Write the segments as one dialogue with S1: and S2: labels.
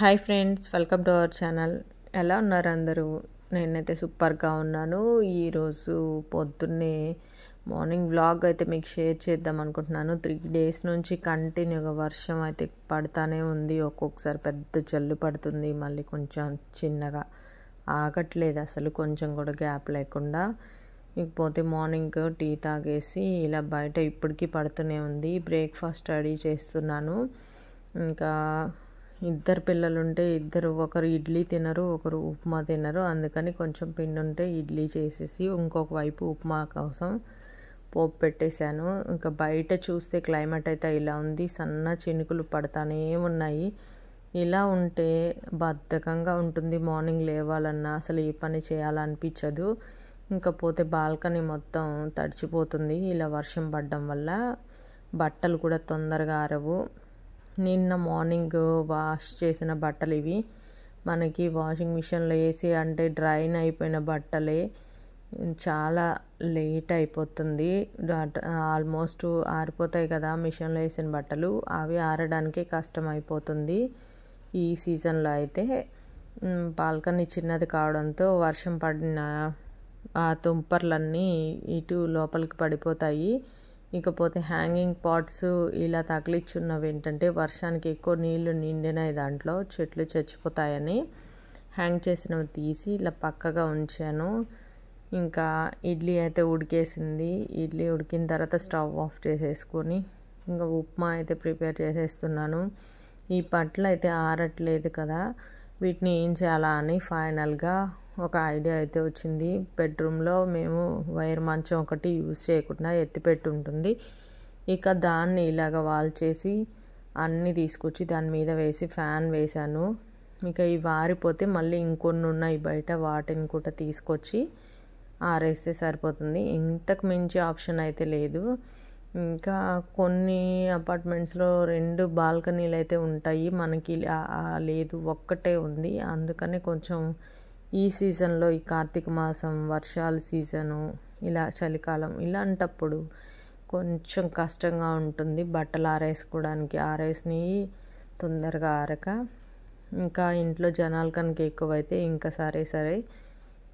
S1: hi friends welcome to our channel ఎలా ఉన్నారు అందరూ నేనైతే సూపర్గా ఉన్నాను ఈరోజు పొద్దున్నే మార్నింగ్ వ్లాగ్ అయితే మీకు షేర్ చేద్దాం అనుకుంటున్నాను త్రీ డేస్ నుంచి కంటిన్యూగా వర్షం అయితే పడతానే ఉంది ఒక్కొక్కసారి పెద్ద జల్లు పడుతుంది మళ్ళీ కొంచెం చిన్నగా ఆగట్లేదు అసలు కొంచెం కూడా గ్యాప్ లేకుండా ఇకపోతే మార్నింగ్ టీ తాగేసి ఇలా బయట ఇప్పటికీ పడుతూనే ఉంది బ్రేక్ఫాస్ట్ రెడీ చేస్తున్నాను ఇంకా ఇద్దరు పిల్లలుంటే ఇద్దరు ఒకరు ఇడ్లీ తినరు ఒకరు ఉప్మా తినరు అందుకని కొంచెం పిండి ఉంటే ఇడ్లీ చేసేసి ఇంకొక వైపు ఉప్మా కోసం పోపు పెట్టేశాను ఇంకా బయట చూస్తే క్లైమేట్ అయితే ఇలా ఉంది సన్న చినుకులు పడతానే ఉన్నాయి ఇలా ఉంటే బద్ధకంగా ఉంటుంది మార్నింగ్ లేవాలన్నా అసలు ఏ పని చేయాలనిపించదు ఇంకా పోతే బాల్కనీ మొత్తం తడిచిపోతుంది ఇలా వర్షం పడడం వల్ల బట్టలు కూడా తొందరగా ఆరవు నిన్న మార్నింగ్ వాష్ చేసిన బట్టలు ఇవి మనకి వాషింగ్ మిషన్లో వేసి అంటే డ్రైన్ అయిపోయిన బట్టలే చాలా లేట్ అయిపోతుంది ఆల్మోస్ట్ ఆరిపోతాయి కదా మిషన్లో వేసిన బట్టలు అవి ఆరడానికే కష్టం అయిపోతుంది ఈ సీజన్లో అయితే పాల్కనీ చిన్నది కావడంతో వర్షం పడిన ఆ తుంపర్లన్నీ ఇటు లోపలికి పడిపోతాయి ఇకపోతే హ్యాంగింగ్ పాట్స్ ఇలా తగిలిచ్చున్నవి ఏంటంటే వర్షానికి ఎక్కువ నీళ్లు నిండినాయి దాంట్లో చెట్లు చచ్చిపోతాయని హ్యాంగ్ చేసినవి తీసి ఇలా పక్కగా ఉంచాను ఇంకా ఇడ్లీ అయితే ఉడికేసింది ఇడ్లీ ఉడికిన తర్వాత స్టవ్ ఆఫ్ చేసేసుకొని ఇంకా ఉప్మా అయితే ప్రిపేర్ చేసేస్తున్నాను ఈ పట్లు అయితే ఆరట్లేదు కదా వీటిని ఏం చేయాలా అని ఫైనల్గా ఒక ఐడియా అయితే వచ్చింది బెడ్రూమ్లో మేము వైర్ మంచం ఒకటి యూజ్ చేయకుండా ఎత్తిపెట్టి ఉంటుంది ఇక దాన్ని ఇలాగ వాల్ చేసి అన్నీ తీసుకొచ్చి దాని మీద వేసి ఫ్యాన్ వేశాను ఇక ఇవి వారిపోతే మళ్ళీ ఇంకొన్ని ఉన్నాయి బయట వాటిని కూడా తీసుకొచ్చి ఆరేస్తే సరిపోతుంది ఇంతకు మించి ఆప్షన్ అయితే లేదు ఇంకా కొన్ని అపార్ట్మెంట్స్లో రెండు బాల్కనీలు అయితే ఉంటాయి మనకి లేదు ఒక్కటే ఉంది అందుకనే కొంచెం ఈ సీజన్లో ఈ కార్తీక మాసం వర్షాల సీజను ఇలా చలికాలం ఇలాంటప్పుడు కొంచెం కష్టంగా ఉంటుంది బట్టలు ఆరేసుకోవడానికి ఆరేసినవి తొందరగా ఆరక ఇంకా ఇంట్లో జనాలు కనుక ఎక్కువైతే ఇంకా సరే సరే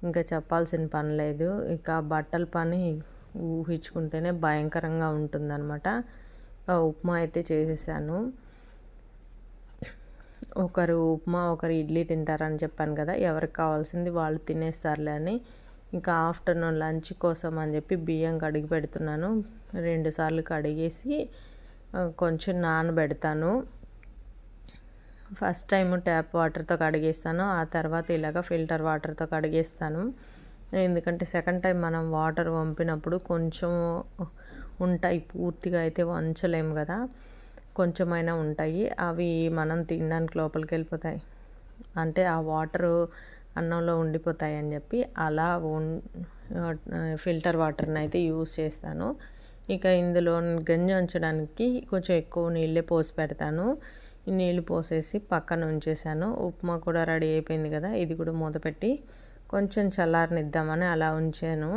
S1: ఇంకా చెప్పాల్సిన పని లేదు ఇక బట్టల పని ఊహించుకుంటేనే భయంకరంగా ఉంటుందన్నమాట ఉప్మా అయితే చేసేసాను ఒకరు ఉప్మా ఒకరు ఇడ్లీ తింటారని చెప్పాను కదా ఎవరికి కావాల్సింది వాళ్ళు తినేస్తారులే అని ఇంకా ఆఫ్టర్నూన్ లంచ్ కోసం అని చెప్పి బియ్యం కడిగి పెడుతున్నాను రెండుసార్లు కడిగేసి కొంచెం నానబెడతాను ఫస్ట్ టైం ట్యాప్ వాటర్తో కడిగేస్తాను ఆ తర్వాత ఇలాగ ఫిల్టర్ వాటర్తో కడిగేస్తాను ఎందుకంటే సెకండ్ టైం మనం వాటర్ పంపినప్పుడు కొంచెం ఉంటాయి పూర్తిగా అయితే వంచలేము కదా కొంచెమైనా ఉంటాయి అవి మనం తినడానికి లోపలికి వెళ్ళిపోతాయి అంటే ఆ వాటరు అన్నంలో ఉండిపోతాయి అని చెప్పి అలా ఫిల్టర్ వాటర్ని అయితే యూస్ చేస్తాను ఇక ఇందులో గంజి ఉంచడానికి కొంచెం ఎక్కువ నీళ్ళే పోసి పెడతాను నీళ్ళు పోసేసి పక్కన ఉంచేసాను ఉప్మా కూడా రెడీ అయిపోయింది కదా ఇది కూడా మూతపెట్టి కొంచెం చల్లారనిద్దామని అలా ఉంచాను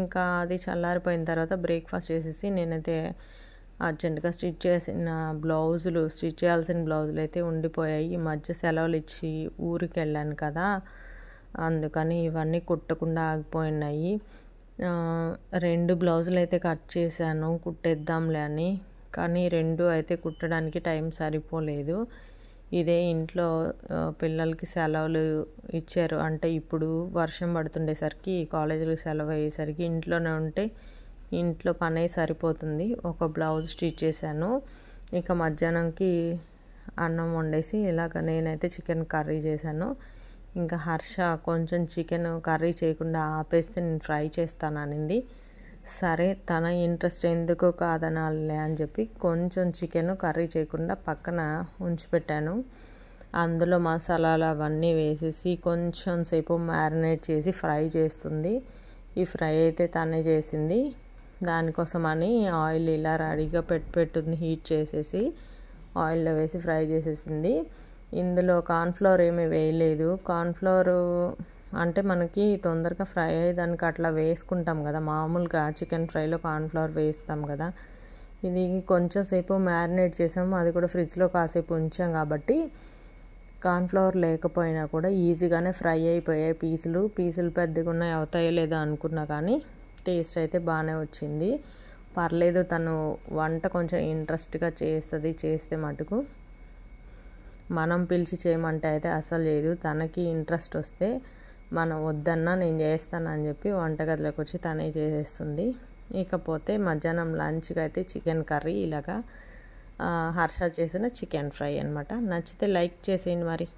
S1: ఇంకా అది చల్లారిపోయిన తర్వాత బ్రేక్ఫాస్ట్ చేసేసి నేనైతే అర్జెంటుగా స్టిచ్ చేసిన బ్లౌజులు స్టిచ్ చేయాల్సిన బ్లౌజులు అయితే ఉండిపోయాయి ఈ మధ్య సెలవులు ఇచ్చి ఊరికి వెళ్ళాను కదా అందుకని ఇవన్నీ కుట్టకుండా ఆగిపోయినాయి రెండు బ్లౌజులు అయితే కట్ చేశాను కుట్టేద్దాంలే అని కానీ రెండు అయితే కుట్టడానికి టైం సరిపోలేదు ఇదే ఇంట్లో పిల్లలకి సెలవులు ఇచ్చారు అంటే ఇప్పుడు వర్షం పడుతుండేసరికి కాలేజీలకు సెలవు అయ్యేసరికి ఇంట్లోనే ఉంటే ఇంట్లో పని సరిపోతుంది ఒక బ్లౌజ్ స్టిచ్ చేశాను ఇక మధ్యాహ్నంకి అన్నం వండేసి ఇలాగ నేనైతే చికెన్ కర్రీ చేశాను ఇంకా హర్ష కొంచెం చికెన్ కర్రీ చేయకుండా ఆపేస్తే నేను ఫ్రై చేస్తాను అనింది సరే తన ఇంట్రెస్ట్ ఎందుకు కాదనాలే అని చెప్పి కొంచెం చికెన్ కర్రీ చేయకుండా పక్కన ఉంచిపెట్టాను అందులో మసాలాలు అవన్నీ వేసేసి కొంచెం సేపు మ్యారినేట్ చేసి ఫ్రై చేస్తుంది ఈ ఫ్రై అయితే తనే చేసింది దానికోసమని ఆయిల్ ఇలా రెడీగా పెట్టి పెట్టుంది హీట్ చేసేసి ఆయిల్లో వేసి ఫ్రై చేసేసింది ఇందులో కార్న్ఫ్లోర్ ఏమీ వేయలేదు కార్న్ఫ్లవర్ అంటే మనకి తొందరగా ఫ్రై అయ్యేదానికి అట్లా వేసుకుంటాం కదా మామూలుగా చికెన్ ఫ్రైలో కార్న్ఫ్లవర్ వేస్తాం కదా ఇది కొంచెం సేపు మ్యారినేట్ చేసాము అది కూడా ఫ్రిడ్జ్లో కాసేపు ఉంచాం కాబట్టి కార్న్ఫ్లవర్ లేకపోయినా కూడా ఈజీగానే ఫ్రై అయిపోయాయి పీసులు పీసులు పెద్దగా ఉన్నాయి అవుతాయో లేదో అనుకున్నా కానీ టేస్ట్ అయితే బాగానే వచ్చింది పర్లేదు తను వంట కొంచెం ఇంట్రెస్ట్గా చేస్తుంది చేస్తే మటుకు మనం పిలిచి చేయమంటే అయితే అసలు లేదు తనకి ఇంట్రెస్ట్ వస్తే మనం వద్దన్నా నేను చేస్తానని చెప్పి వంటగదిలోకి వచ్చి తనే చేసేస్తుంది ఇకపోతే మధ్యాహ్నం లంచ్కి అయితే చికెన్ కర్రీ ఇలాగా హర్ష చేసిన చికెన్ ఫ్రై అనమాట నచ్చితే లైక్ చేసేయండి మరి